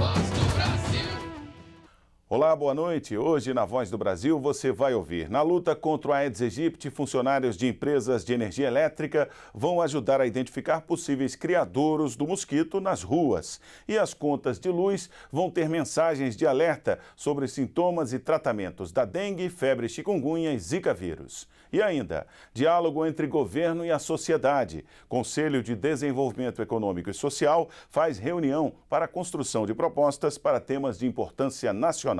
boss. Olá, boa noite. Hoje, na Voz do Brasil, você vai ouvir. Na luta contra o Aedes aegypti, funcionários de empresas de energia elétrica vão ajudar a identificar possíveis criadouros do mosquito nas ruas. E as contas de luz vão ter mensagens de alerta sobre sintomas e tratamentos da dengue, febre chikungunya e zika vírus. E ainda, diálogo entre governo e a sociedade. Conselho de Desenvolvimento Econômico e Social faz reunião para a construção de propostas para temas de importância nacional.